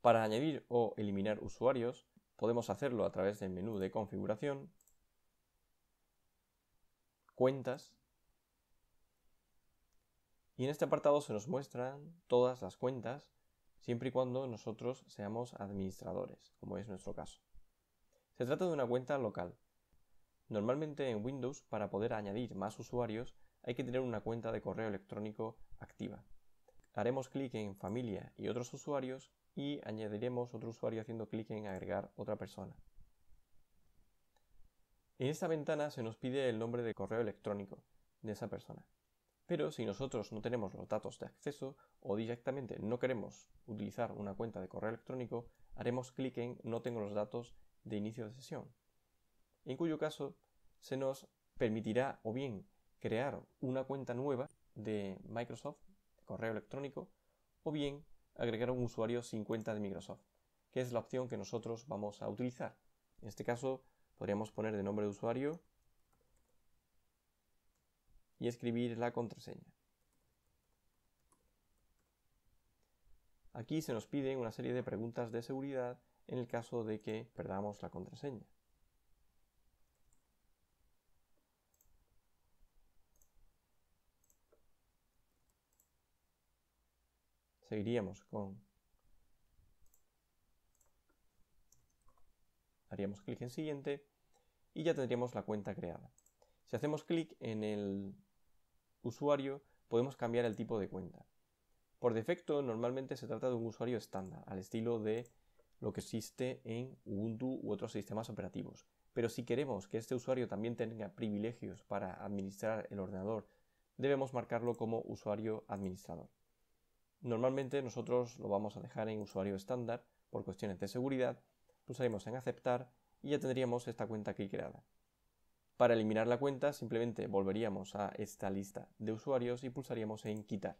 Para añadir o eliminar usuarios, podemos hacerlo a través del menú de configuración, cuentas, y en este apartado se nos muestran todas las cuentas, siempre y cuando nosotros seamos administradores, como es nuestro caso. Se trata de una cuenta local. Normalmente en Windows, para poder añadir más usuarios, hay que tener una cuenta de correo electrónico activa. Haremos clic en familia y otros usuarios y añadiremos otro usuario haciendo clic en agregar otra persona. En esta ventana se nos pide el nombre de correo electrónico de esa persona. Pero si nosotros no tenemos los datos de acceso o directamente no queremos utilizar una cuenta de correo electrónico, haremos clic en No tengo los datos de inicio de sesión, en cuyo caso se nos permitirá o bien crear una cuenta nueva de Microsoft correo electrónico o bien agregar un usuario sin cuenta de Microsoft, que es la opción que nosotros vamos a utilizar. En este caso podríamos poner de nombre de usuario y escribir la contraseña. Aquí se nos piden una serie de preguntas de seguridad en el caso de que perdamos la contraseña. seguiríamos con... Haríamos clic en siguiente y ya tendríamos la cuenta creada. Si hacemos clic en el usuario, podemos cambiar el tipo de cuenta. Por defecto, normalmente se trata de un usuario estándar, al estilo de lo que existe en Ubuntu u otros sistemas operativos. Pero si queremos que este usuario también tenga privilegios para administrar el ordenador, debemos marcarlo como usuario administrador. Normalmente nosotros lo vamos a dejar en usuario estándar por cuestiones de seguridad, pulsaremos en aceptar y ya tendríamos esta cuenta aquí creada. Para eliminar la cuenta simplemente volveríamos a esta lista de usuarios y pulsaríamos en quitar.